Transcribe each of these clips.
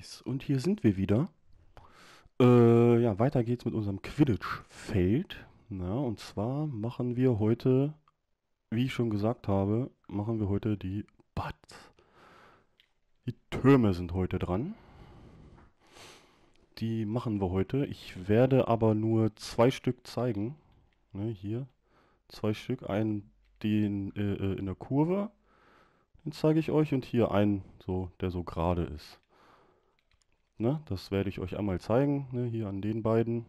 Buddies. Und hier sind wir wieder. Äh, ja, weiter geht's mit unserem Quidditch-Feld. Ja, und zwar machen wir heute, wie ich schon gesagt habe, machen wir heute die Butts. Die Türme sind heute dran. Die machen wir heute. Ich werde aber nur zwei Stück zeigen. Ne, hier zwei Stück. Einen den, äh, äh in der Kurve den zeige ich euch und hier einen, so, der so gerade ist. Ne? Das werde ich euch einmal zeigen, ne? hier an den beiden.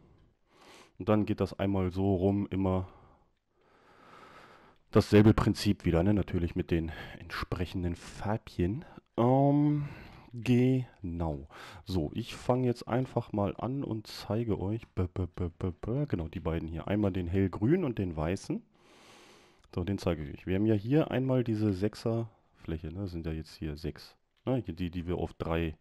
Und dann geht das einmal so rum, immer dasselbe Prinzip wieder, ne? natürlich mit den entsprechenden Farbchen. Ähm, genau. So, ich fange jetzt einfach mal an und zeige euch, b -b -b genau, die beiden hier. Einmal den hellgrünen und den weißen. So, den zeige ich euch. Wir haben ja hier einmal diese 6er Fläche, ne? das sind ja jetzt hier 6, ne? die, die wir auf 3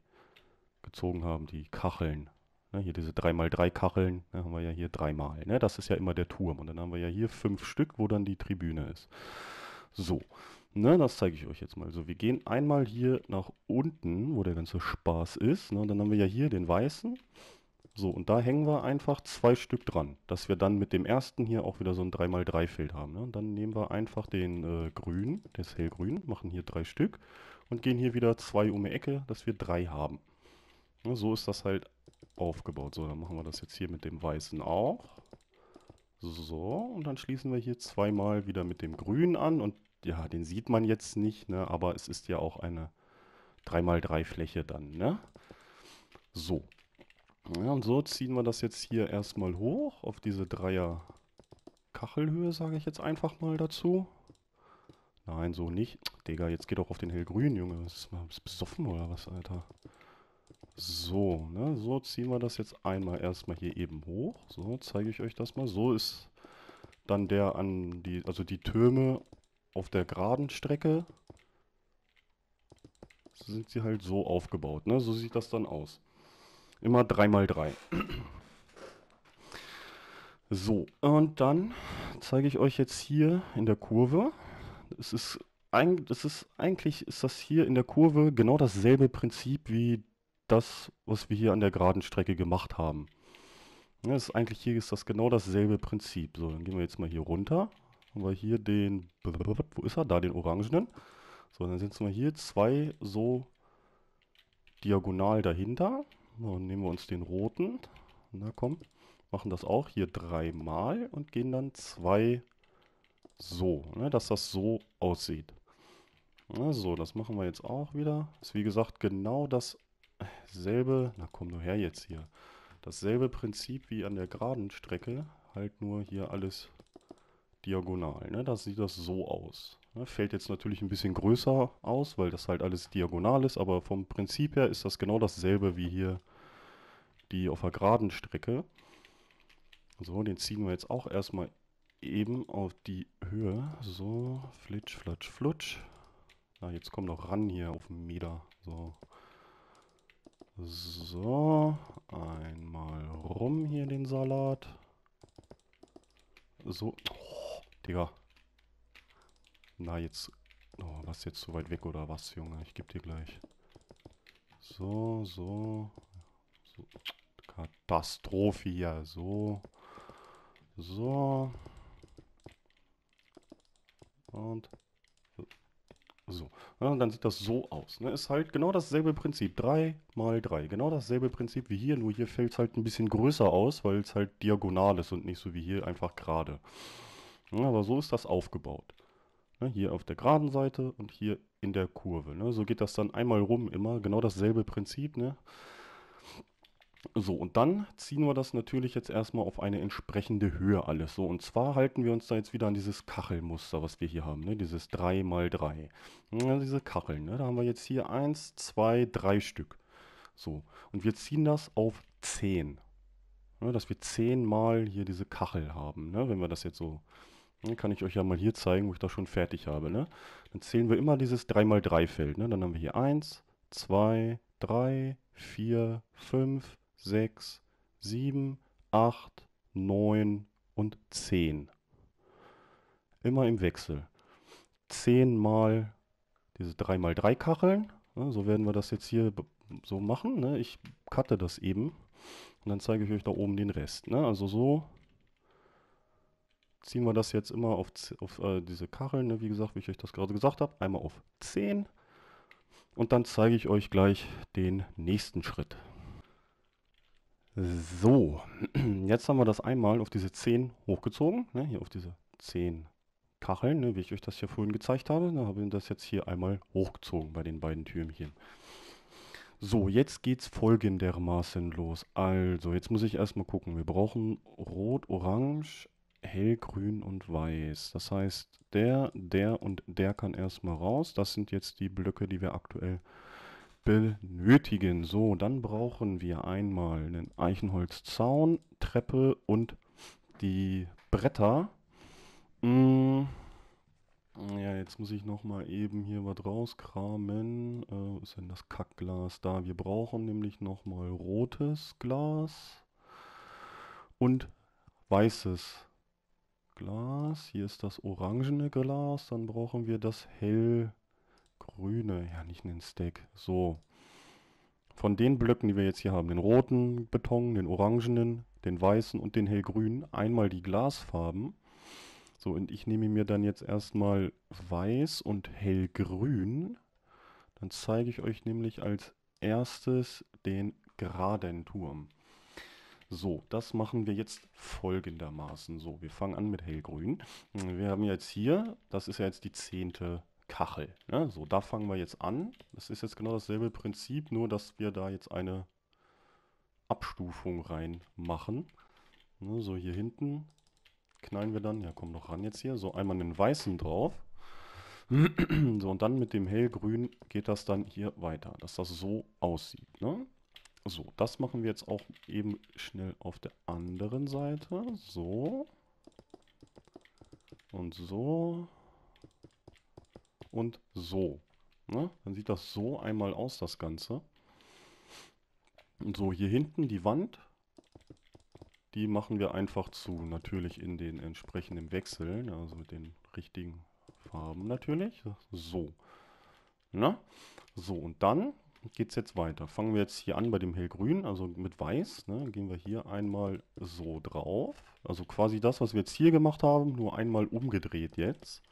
gezogen haben, die Kacheln. Ne, hier diese 3x3 Kacheln, ne, haben wir ja hier dreimal. Ne? Das ist ja immer der Turm. Und dann haben wir ja hier fünf Stück, wo dann die Tribüne ist. So, ne, das zeige ich euch jetzt mal. So, wir gehen einmal hier nach unten, wo der ganze Spaß ist. Ne, und dann haben wir ja hier den weißen. So, und da hängen wir einfach zwei Stück dran, dass wir dann mit dem ersten hier auch wieder so ein 3x3-Feld haben. Ne? Und dann nehmen wir einfach den äh, grünen, das ist hellgrün, machen hier drei Stück und gehen hier wieder zwei um die Ecke, dass wir drei haben. Ne, so ist das halt aufgebaut. So, dann machen wir das jetzt hier mit dem Weißen auch. So, und dann schließen wir hier zweimal wieder mit dem Grün an. Und ja, den sieht man jetzt nicht, ne? aber es ist ja auch eine 3x3 Fläche dann. Ne? So. Ja, und so ziehen wir das jetzt hier erstmal hoch auf diese Dreier Kachelhöhe, sage ich jetzt einfach mal dazu. Nein, so nicht. Digga, jetzt geht doch auf den hellgrün, Junge. Ist mal besoffen oder was, Alter? So, ne, so ziehen wir das jetzt einmal erstmal hier eben hoch. So zeige ich euch das mal. So ist dann der an die, also die Türme auf der geraden Strecke sind sie halt so aufgebaut. Ne? So sieht das dann aus. Immer 3x3. so, und dann zeige ich euch jetzt hier in der Kurve. Es ist, ein, es ist eigentlich ist das hier in der Kurve genau dasselbe Prinzip wie das, was wir hier an der geraden Strecke gemacht haben. Ja, ist eigentlich hier ist das genau dasselbe Prinzip. So, dann gehen wir jetzt mal hier runter. Haben wir hier den, wo ist er? Da, den orangenen. So, dann setzen wir hier zwei so diagonal dahinter. Dann nehmen wir uns den roten. Na komm, machen das auch hier dreimal und gehen dann zwei so, ne, dass das so aussieht. Na, so, das machen wir jetzt auch wieder. Ist wie gesagt genau das dasselbe, na komm nur her jetzt hier, dasselbe Prinzip wie an der geraden Strecke, halt nur hier alles diagonal. Ne? Da sieht das so aus. Ne? Fällt jetzt natürlich ein bisschen größer aus, weil das halt alles diagonal ist, aber vom Prinzip her ist das genau dasselbe wie hier die auf der geraden Strecke. So, den ziehen wir jetzt auch erstmal eben auf die Höhe. So, flitsch, flatsch, flutsch. Na, jetzt komm doch ran hier auf den Meter. So. So, einmal rum hier den Salat. So, oh, Digga. Na, jetzt... Oh, was jetzt so weit weg oder was, Junge? Ich geb dir gleich. So, so. so. Katastrophe hier. So. So. Und so, ja, dann sieht das so aus. Ne? Ist halt genau dasselbe Prinzip. 3 mal 3. Genau dasselbe Prinzip wie hier, nur hier fällt es halt ein bisschen größer aus, weil es halt diagonal ist und nicht so wie hier einfach gerade. Ja, aber so ist das aufgebaut. Ne? Hier auf der geraden Seite und hier in der Kurve. Ne? So geht das dann einmal rum immer. Genau dasselbe Prinzip. Ne? So, und dann ziehen wir das natürlich jetzt erstmal auf eine entsprechende Höhe alles. So, und zwar halten wir uns da jetzt wieder an dieses Kachelmuster, was wir hier haben, ne? dieses 3 mal 3. Ja, diese Kacheln, ne? da haben wir jetzt hier 1, 2, 3 Stück. So, und wir ziehen das auf 10. Ne? Dass wir 10 mal hier diese Kachel haben, ne? wenn wir das jetzt so... Ne, kann ich euch ja mal hier zeigen, wo ich das schon fertig habe. Ne? Dann zählen wir immer dieses 3 x 3 Feld. Ne? Dann haben wir hier 1, 2, 3, 4, 5, 6, 7, 8, 9 und 10. Immer im Wechsel. 10 mal diese 3 mal 3 Kacheln. Ne, so werden wir das jetzt hier so machen. Ne? Ich cutte das eben und dann zeige ich euch da oben den Rest. Ne? Also so ziehen wir das jetzt immer auf, auf äh, diese Kacheln, wie gesagt, wie ich euch das gerade gesagt habe. Einmal auf 10 und dann zeige ich euch gleich den nächsten Schritt. So, jetzt haben wir das einmal auf diese 10 hochgezogen, ne, hier auf diese 10 Kacheln, ne, wie ich euch das hier vorhin gezeigt habe. Da habe ich das jetzt hier einmal hochgezogen bei den beiden Türmchen. So, jetzt geht es folgendermaßen los. Also, jetzt muss ich erstmal gucken. Wir brauchen Rot, Orange, Hellgrün und Weiß. Das heißt, der, der und der kann erstmal raus. Das sind jetzt die Blöcke, die wir aktuell haben benötigen. So, dann brauchen wir einmal einen Eichenholzzaun, Treppe und die Bretter. Hm. Ja, jetzt muss ich nochmal eben hier was rauskramen. Äh, was ist denn das Kackglas da? Wir brauchen nämlich nochmal rotes Glas und weißes Glas. Hier ist das orangene Glas. Dann brauchen wir das hell grüne, ja nicht einen Stack, so. Von den Blöcken, die wir jetzt hier haben, den roten Beton, den orangenen, den weißen und den hellgrünen, einmal die Glasfarben. So, und ich nehme mir dann jetzt erstmal weiß und hellgrün. Dann zeige ich euch nämlich als erstes den geraden Turm. So, das machen wir jetzt folgendermaßen. So, wir fangen an mit hellgrün. Wir haben jetzt hier, das ist ja jetzt die zehnte Kachel. Ja, ne? so, da fangen wir jetzt an. Das ist jetzt genau dasselbe Prinzip, nur dass wir da jetzt eine Abstufung reinmachen. Ne, so hier hinten knallen wir dann, ja komm doch ran jetzt hier, so einmal einen weißen drauf. so, und dann mit dem hellgrün geht das dann hier weiter, dass das so aussieht. Ne? So, das machen wir jetzt auch eben schnell auf der anderen Seite. So. Und so und so. Na, ne? dann sieht das so einmal aus, das Ganze. Und so, hier hinten die Wand, die machen wir einfach zu. Natürlich in den entsprechenden Wechseln, also mit den richtigen Farben natürlich. So. Na? Ne? So, und dann geht es jetzt weiter. Fangen wir jetzt hier an bei dem hellgrün, also mit weiß. Ne? Gehen wir hier einmal so drauf. Also quasi das, was wir jetzt hier gemacht haben, nur einmal umgedreht jetzt.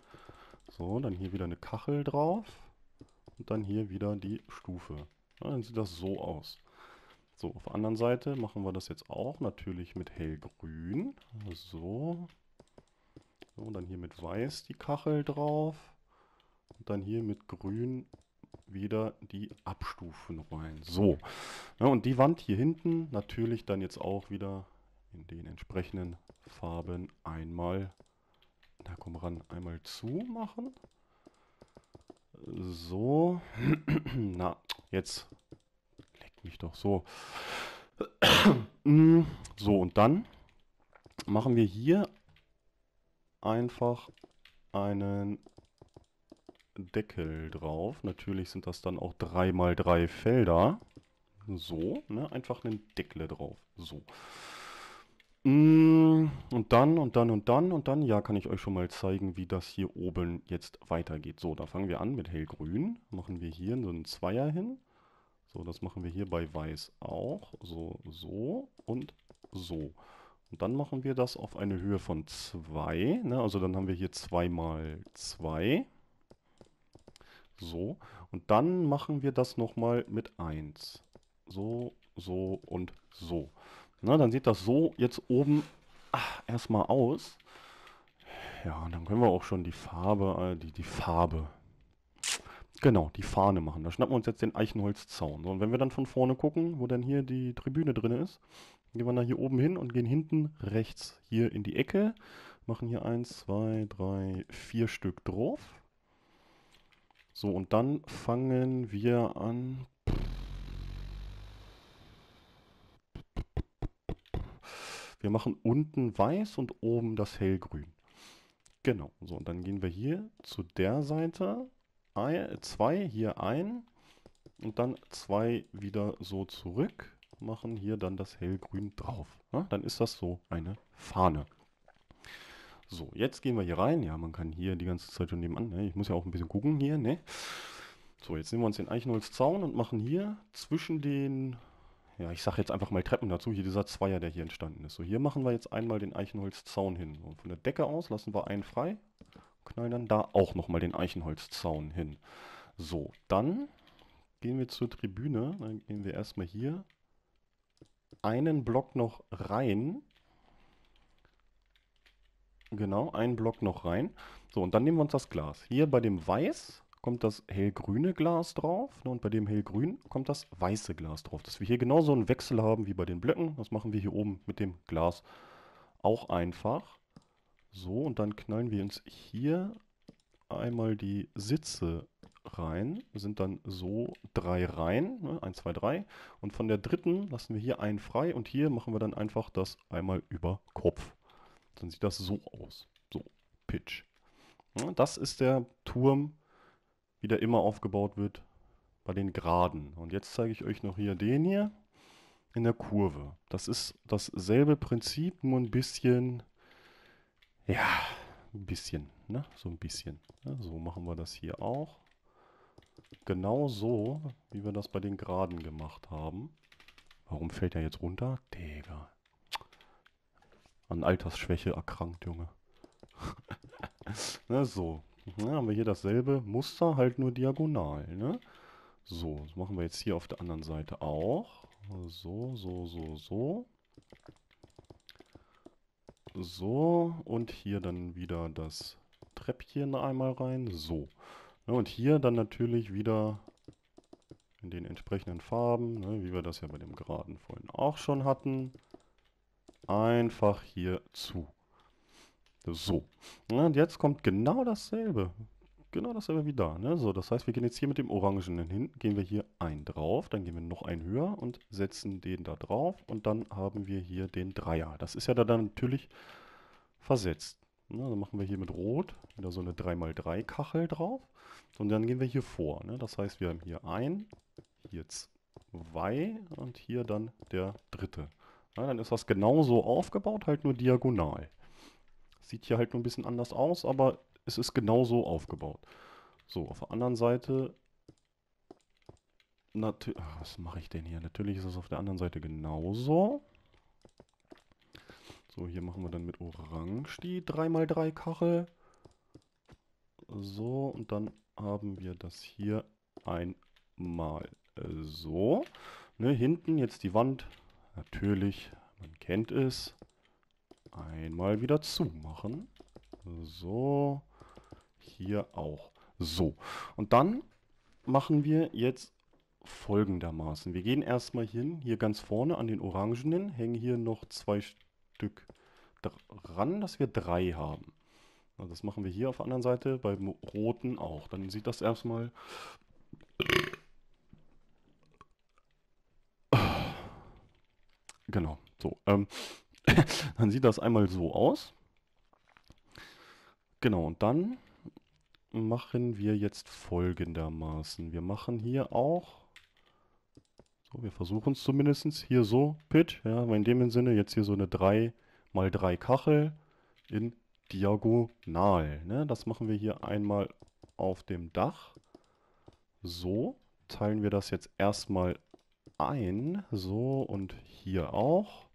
So, dann hier wieder eine Kachel drauf und dann hier wieder die Stufe. Ja, dann sieht das so aus. So, auf der anderen Seite machen wir das jetzt auch natürlich mit hellgrün. So. so und dann hier mit weiß die Kachel drauf. Und dann hier mit grün wieder die Abstufen rein. So. Ja, und die Wand hier hinten natürlich dann jetzt auch wieder in den entsprechenden Farben einmal na komm ran, einmal zu machen. So. Na, jetzt. Leck mich doch so. so, und dann machen wir hier einfach einen Deckel drauf. Natürlich sind das dann auch 3x3 Felder. So, ne? einfach einen Deckel drauf. So. Mm, und dann, und dann, und dann, und dann, ja, kann ich euch schon mal zeigen, wie das hier oben jetzt weitergeht. So, da fangen wir an mit hellgrün. Machen wir hier so einen Zweier hin. So, das machen wir hier bei weiß auch. So, so und so. Und dann machen wir das auf eine Höhe von 2. Ne? Also dann haben wir hier 2 mal 2. So. Und dann machen wir das nochmal mit 1. So, so und so. Na, ne, dann sieht das so jetzt oben ah, erstmal aus. Ja, und dann können wir auch schon die Farbe, äh, die, die Farbe, genau, die Fahne machen. Da schnappen wir uns jetzt den Eichenholzzaun. So, und wenn wir dann von vorne gucken, wo dann hier die Tribüne drin ist, gehen wir da hier oben hin und gehen hinten rechts hier in die Ecke. Machen hier 1, 2, 3, 4 Stück drauf. So, und dann fangen wir an. Wir machen unten weiß und oben das hellgrün. Genau, so und dann gehen wir hier zu der Seite 2 hier ein und dann 2 wieder so zurück, machen hier dann das hellgrün drauf. Ja, ne? dann ist das so eine Fahne. So, jetzt gehen wir hier rein. Ja, man kann hier die ganze Zeit schon nebenan. Ne? Ich muss ja auch ein bisschen gucken hier. Ne? So, jetzt nehmen wir uns den Eichenholzzaun und machen hier zwischen den ja, ich sage jetzt einfach mal Treppen dazu, hier dieser Zweier, der hier entstanden ist. So, hier machen wir jetzt einmal den Eichenholzzaun hin. So, von der Decke aus lassen wir einen frei, knallen dann da auch nochmal den Eichenholzzaun hin. So, dann gehen wir zur Tribüne. Dann gehen wir erstmal hier einen Block noch rein. Genau, einen Block noch rein. So, und dann nehmen wir uns das Glas. Hier bei dem Weiß kommt das hellgrüne Glas drauf ne, und bei dem hellgrün kommt das weiße Glas drauf. Dass wir hier genauso einen Wechsel haben wie bei den Blöcken, das machen wir hier oben mit dem Glas auch einfach. So, und dann knallen wir uns hier einmal die Sitze rein, sind dann so drei Reihen, ne? 1, 2, 3. Und von der dritten lassen wir hier einen frei und hier machen wir dann einfach das einmal über Kopf. Dann sieht das so aus. So, Pitch. Ne, das ist der Turm wie der immer aufgebaut wird bei den Geraden. Und jetzt zeige ich euch noch hier den hier in der Kurve. Das ist dasselbe Prinzip, nur ein bisschen, ja, ein bisschen, ne? so ein bisschen. Ja, ne? so machen wir das hier auch. Genau so, wie wir das bei den Geraden gemacht haben. Warum fällt er jetzt runter? Digga. An Altersschwäche erkrankt, Junge. Na ne, so. Ja, haben wir hier dasselbe Muster, halt nur diagonal. Ne? So, das machen wir jetzt hier auf der anderen Seite auch. So, so, so, so. So, und hier dann wieder das Treppchen einmal rein. So. Ne, und hier dann natürlich wieder in den entsprechenden Farben, ne, wie wir das ja bei dem Geraden vorhin auch schon hatten. Einfach hier zu. So. Ne, und jetzt kommt genau dasselbe. Genau dasselbe wie da. Ne? So, das heißt, wir gehen jetzt hier mit dem Orangenen hin, gehen wir hier ein drauf, dann gehen wir noch ein höher und setzen den da drauf und dann haben wir hier den Dreier. Das ist ja da dann natürlich versetzt. Ne? Dann machen wir hier mit Rot wieder so eine 3x3 Kachel drauf und dann gehen wir hier vor. Ne? Das heißt, wir haben hier ein, hier zwei und hier dann der dritte. Ja, dann ist das genauso aufgebaut, halt nur diagonal. Sieht hier halt nur ein bisschen anders aus, aber es ist genau so aufgebaut. So, auf der anderen Seite... Natürlich, ah, was mache ich denn hier? Natürlich ist es auf der anderen Seite genauso. So, hier machen wir dann mit Orange die 3x3 Kachel. So, und dann haben wir das hier einmal so. Ne, hinten jetzt die Wand, natürlich, man kennt es. Einmal wieder zumachen. So. Hier auch. So. Und dann machen wir jetzt folgendermaßen. Wir gehen erstmal hin, hier ganz vorne an den Orangenen, hängen hier noch zwei Stück dran, dass wir drei haben. das machen wir hier auf der anderen Seite, beim roten auch. Dann sieht das erstmal... Genau, so. Ähm, dann sieht das einmal so aus. Genau, und dann machen wir jetzt folgendermaßen. Wir machen hier auch, so, wir versuchen es zumindest, hier so, Pit, ja, in dem Sinne jetzt hier so eine 3 mal 3 Kachel in diagonal. Ne? Das machen wir hier einmal auf dem Dach. So, teilen wir das jetzt erstmal ein, so und hier auch.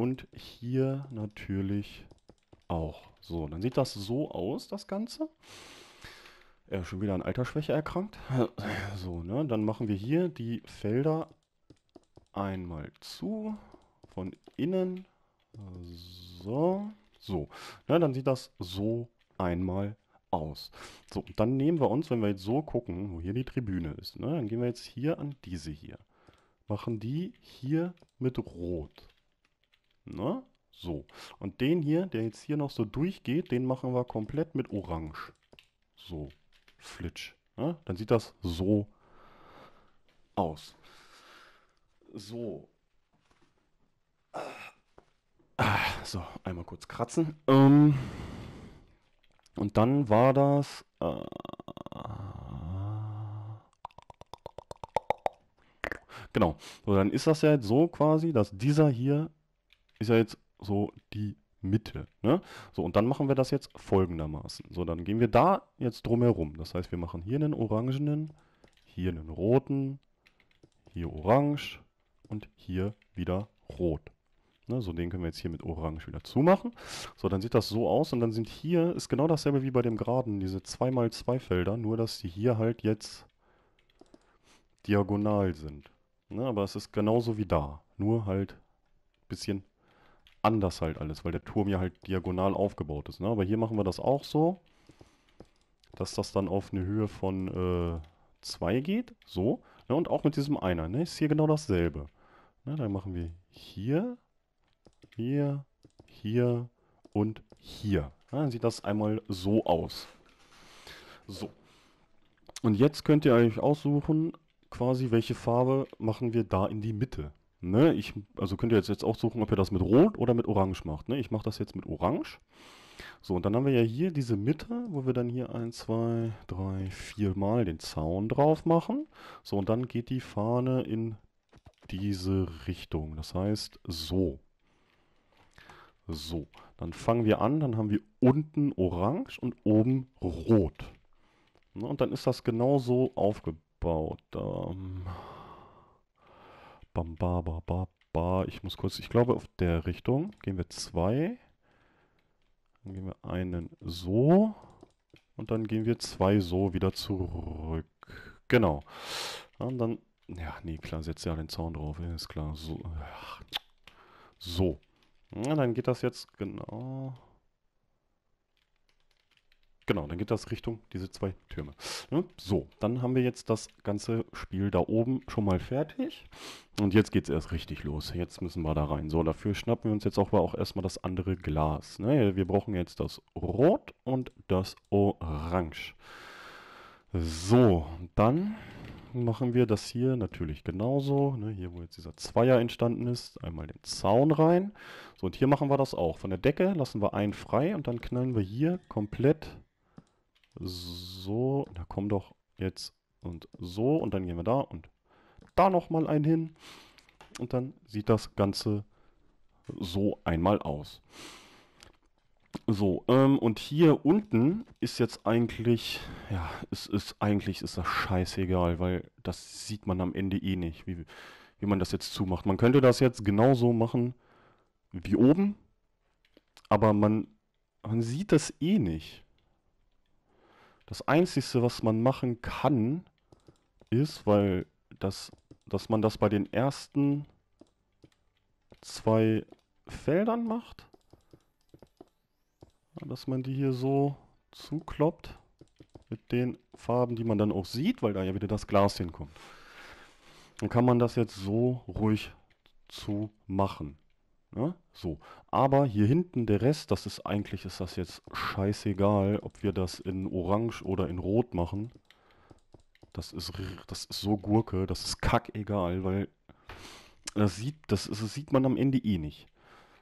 Und hier natürlich auch. So, dann sieht das so aus, das Ganze. Äh, schon wieder an Altersschwäche erkrankt. so, ne? Dann machen wir hier die Felder einmal zu. Von innen. So. So. Ne? Dann sieht das so einmal aus. So, dann nehmen wir uns, wenn wir jetzt so gucken, wo hier die Tribüne ist, ne? dann gehen wir jetzt hier an diese hier. Machen die hier mit Rot. Ne? So. Und den hier, der jetzt hier noch so durchgeht, den machen wir komplett mit Orange. So. Flitsch. Ne? Dann sieht das so aus. So. So, einmal kurz kratzen. Ähm, und dann war das... Äh, genau. So, dann ist das ja jetzt so quasi, dass dieser hier ist ja jetzt so die Mitte. Ne? So, und dann machen wir das jetzt folgendermaßen. So, dann gehen wir da jetzt drumherum. Das heißt, wir machen hier einen orangenen, hier einen roten, hier orange und hier wieder rot. Ne? So, den können wir jetzt hier mit orange wieder zumachen. So, dann sieht das so aus und dann sind hier, ist genau dasselbe wie bei dem Geraden, diese 2x2 Felder, nur dass die hier halt jetzt diagonal sind. Ne? Aber es ist genauso wie da, nur halt bisschen anders halt alles, weil der Turm ja halt diagonal aufgebaut ist. Ne? Aber hier machen wir das auch so, dass das dann auf eine Höhe von 2 äh, geht. So. Ne? Und auch mit diesem Einer. Ne? Ist hier genau dasselbe. Ne? Dann machen wir hier, hier, hier und hier. Ja, ne? dann sieht das einmal so aus. So. Und jetzt könnt ihr euch aussuchen, quasi welche Farbe machen wir da in die Mitte. Ne, ich, also könnt ihr jetzt, jetzt auch suchen, ob ihr das mit Rot oder mit Orange macht. Ne? Ich mache das jetzt mit Orange. So, und dann haben wir ja hier diese Mitte, wo wir dann hier 1, 2, 3, 4 Mal den Zaun drauf machen. So, und dann geht die Fahne in diese Richtung. Das heißt, so. So, dann fangen wir an. Dann haben wir unten orange und oben rot. Ne, und dann ist das genauso aufgebaut. Ähm, Bam, ba, ba, ba, ba. Ich muss kurz, ich glaube auf der Richtung gehen wir zwei. Dann gehen wir einen so. Und dann gehen wir zwei so wieder zurück. Genau. Und dann, ja, nee, klar, setzt ja den Zaun drauf, ist klar. So. Ja. So. Ja, dann geht das jetzt genau. Genau, dann geht das Richtung diese zwei Türme. Ne? So, dann haben wir jetzt das ganze Spiel da oben schon mal fertig. Und jetzt geht es erst richtig los. Jetzt müssen wir da rein. So, dafür schnappen wir uns jetzt auch, auch erstmal das andere Glas. Ne? Wir brauchen jetzt das Rot und das Orange. So, dann machen wir das hier natürlich genauso. Ne, hier, wo jetzt dieser Zweier entstanden ist, einmal den Zaun rein. So, und hier machen wir das auch. Von der Decke lassen wir einen frei und dann knallen wir hier komplett so, da komm doch jetzt und so und dann gehen wir da und da nochmal einen hin. Und dann sieht das Ganze so einmal aus. So, ähm, und hier unten ist jetzt eigentlich, ja, es ist eigentlich ist das scheißegal, weil das sieht man am Ende eh nicht, wie, wie man das jetzt zumacht. Man könnte das jetzt genauso machen wie oben, aber man, man sieht das eh nicht. Das Einzige, was man machen kann, ist, weil das, dass man das bei den ersten zwei Feldern macht. Dass man die hier so zukloppt mit den Farben, die man dann auch sieht, weil da ja wieder das Glas hinkommt. Dann kann man das jetzt so ruhig zu machen. Ne? So, aber hier hinten der Rest, das ist eigentlich, ist das jetzt scheißegal, ob wir das in Orange oder in Rot machen. Das ist, das ist so Gurke, das ist kackegal, weil das sieht, das, ist, das sieht man am Ende eh nicht.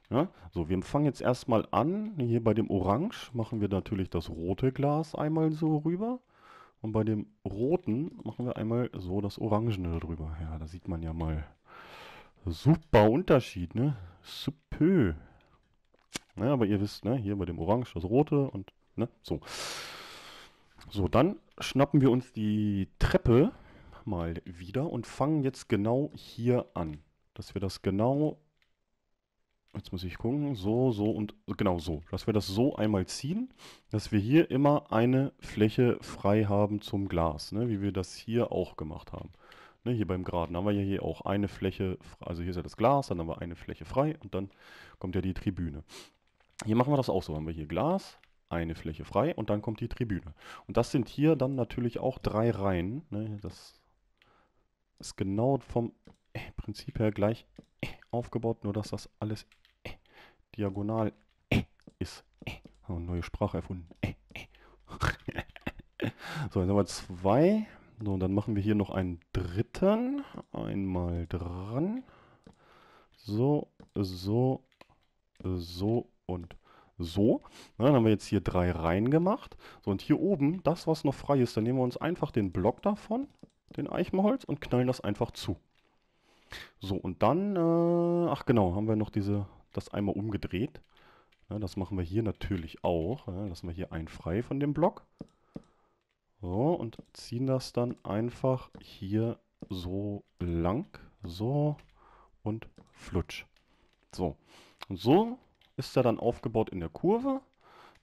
Ja? So, wir fangen jetzt erstmal an, hier bei dem Orange machen wir natürlich das rote Glas einmal so rüber. Und bei dem roten machen wir einmal so das Orangene darüber. Ja, da sieht man ja mal, Super Unterschied, ne? Super. Ja, ne, aber ihr wisst, ne, hier bei dem Orange das Rote und ne, so. So, dann schnappen wir uns die Treppe mal wieder und fangen jetzt genau hier an. Dass wir das genau, jetzt muss ich gucken, so, so und genau so. Dass wir das so einmal ziehen, dass wir hier immer eine Fläche frei haben zum Glas, ne, wie wir das hier auch gemacht haben. Ne, hier beim Graden haben wir ja hier auch eine Fläche, also hier ist ja das Glas, dann haben wir eine Fläche frei und dann kommt ja die Tribüne. Hier machen wir das auch so, haben wir hier Glas, eine Fläche frei und dann kommt die Tribüne. Und das sind hier dann natürlich auch drei Reihen. Ne, das ist genau vom äh, Prinzip her gleich äh, aufgebaut, nur dass das alles äh, diagonal ist. Haben eine neue Sprache erfunden. so, jetzt haben wir zwei so, dann machen wir hier noch einen dritten. Einmal dran. So, so, so und so. Na, dann haben wir jetzt hier drei Reihen gemacht. So, und hier oben, das, was noch frei ist, dann nehmen wir uns einfach den Block davon, den Eichenholz, und knallen das einfach zu. So, und dann, äh, ach genau, haben wir noch diese, das einmal umgedreht. Ja, das machen wir hier natürlich auch. Ja, lassen wir hier einen frei von dem Block. So, und ziehen das dann einfach hier so lang. So und flutsch. So. Und so ist er dann aufgebaut in der Kurve.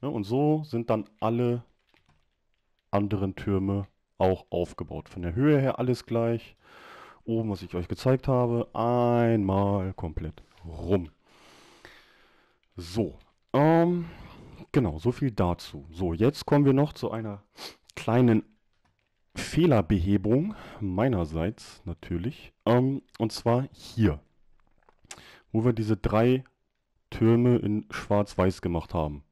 Ne, und so sind dann alle anderen Türme auch aufgebaut. Von der Höhe her alles gleich. Oben, was ich euch gezeigt habe, einmal komplett rum. So, ähm, genau, so viel dazu. So, jetzt kommen wir noch zu einer kleinen Fehlerbehebung meinerseits natürlich. Ähm, und zwar hier, wo wir diese drei Türme in schwarz-weiß gemacht haben.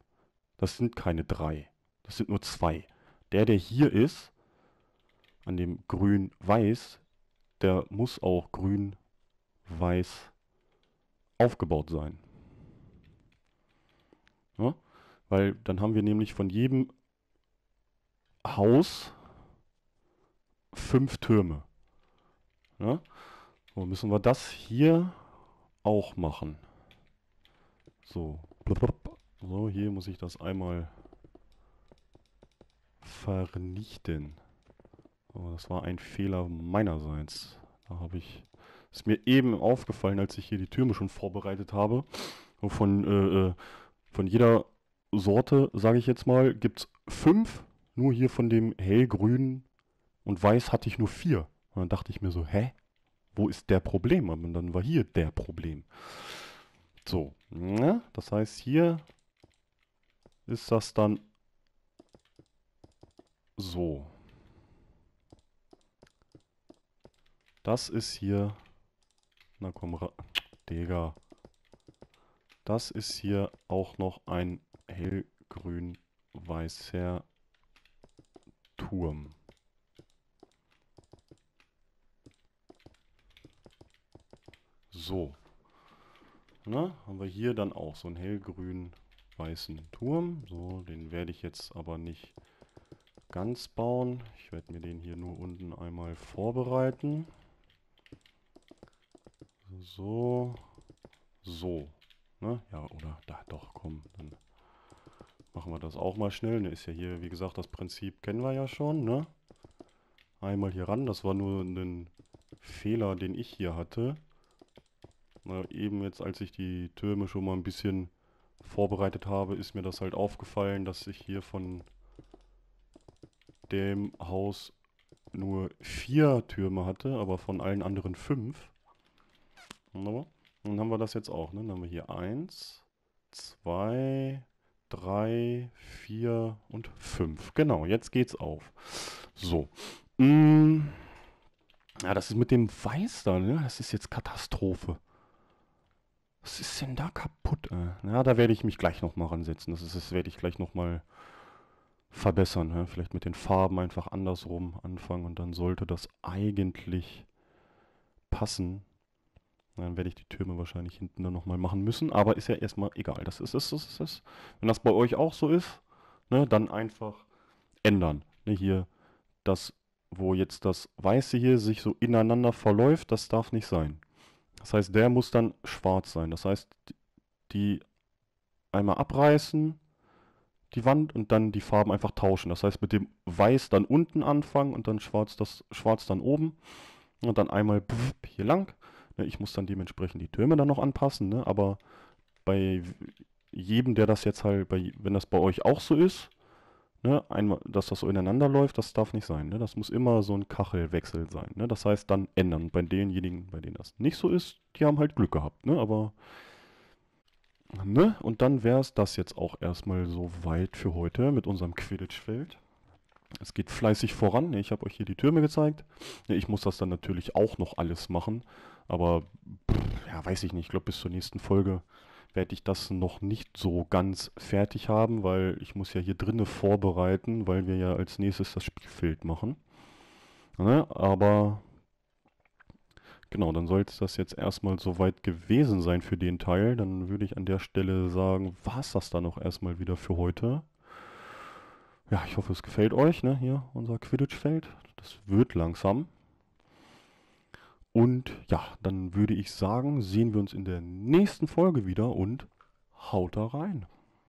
Das sind keine drei, das sind nur zwei. Der, der hier ist, an dem grün-weiß, der muss auch grün-weiß aufgebaut sein. Ja? Weil dann haben wir nämlich von jedem Haus fünf Türme. Ja? So müssen wir das hier auch machen. So. So, hier muss ich das einmal vernichten. So, das war ein Fehler meinerseits. Da habe ich... Ist mir eben aufgefallen, als ich hier die Türme schon vorbereitet habe. Von, äh, äh, von jeder Sorte, sage ich jetzt mal, gibt es fünf nur hier von dem hellgrünen und weiß hatte ich nur vier. Und dann dachte ich mir so, hä? Wo ist der Problem? Und dann war hier der Problem. So, ja, ne? das heißt, hier ist das dann so. Das ist hier... Na komm, Digga. Das ist hier auch noch ein hellgrün-weißer Turm. So. Na, ne? haben wir hier dann auch so einen hellgrün-weißen Turm. So, den werde ich jetzt aber nicht ganz bauen. Ich werde mir den hier nur unten einmal vorbereiten. So. So. Ne? Ja, oder? Da, doch, komm. Dann machen wir das auch mal schnell. Ne, ist ja hier, wie gesagt, das Prinzip kennen wir ja schon, ne? Einmal hier ran, das war nur ein Fehler, den ich hier hatte. Na, eben jetzt, als ich die Türme schon mal ein bisschen vorbereitet habe, ist mir das halt aufgefallen, dass ich hier von dem Haus nur vier Türme hatte, aber von allen anderen fünf. Dann haben wir das jetzt auch, ne? Dann haben wir hier eins, zwei, drei, vier und fünf. Genau, jetzt geht's auf. So. Mm. Ja, das ist mit dem Weiß da, ne? Das ist jetzt Katastrophe. Was ist denn da kaputt? Äh? Ja, da werde ich mich gleich nochmal ransetzen. Das, ist, das werde ich gleich nochmal verbessern. Ja? Ne? Vielleicht mit den Farben einfach andersrum anfangen und dann sollte das eigentlich passen. Dann werde ich die Türme wahrscheinlich hinten dann nochmal machen müssen, aber ist ja erstmal egal. Das ist es, das ist es. Wenn das bei euch auch so ist, ne, dann einfach ändern. Ne, hier das, wo jetzt das Weiße hier sich so ineinander verläuft, das darf nicht sein. Das heißt, der muss dann schwarz sein. Das heißt, die einmal abreißen, die Wand, und dann die Farben einfach tauschen. Das heißt, mit dem Weiß dann unten anfangen und dann schwarz, das, schwarz dann oben. Und dann einmal hier lang Ne, ich muss dann dementsprechend die Türme dann noch anpassen, ne? aber bei jedem, der das jetzt halt, bei, wenn das bei euch auch so ist, ne, einmal, dass das so ineinander läuft, das darf nicht sein. Ne? Das muss immer so ein Kachelwechsel sein. Ne? Das heißt, dann ändern. Bei denjenigen, bei denen das nicht so ist, die haben halt Glück gehabt. Ne? Aber, ne? Und dann wäre es das jetzt auch erstmal so weit für heute mit unserem Quidditch-Feld. Es geht fleißig voran. Ich habe euch hier die Türme gezeigt. Ich muss das dann natürlich auch noch alles machen. Aber ja, weiß ich nicht. Ich glaube, bis zur nächsten Folge werde ich das noch nicht so ganz fertig haben, weil ich muss ja hier drinnen vorbereiten, weil wir ja als nächstes das Spielfeld machen. Ne? Aber genau, dann sollte das jetzt erstmal soweit gewesen sein für den Teil. Dann würde ich an der Stelle sagen, war es das dann auch erstmal wieder für heute. Ja, ich hoffe, es gefällt euch, ne? Hier unser Quidditch-Feld. Das wird langsam. Und ja, dann würde ich sagen, sehen wir uns in der nächsten Folge wieder und haut da rein.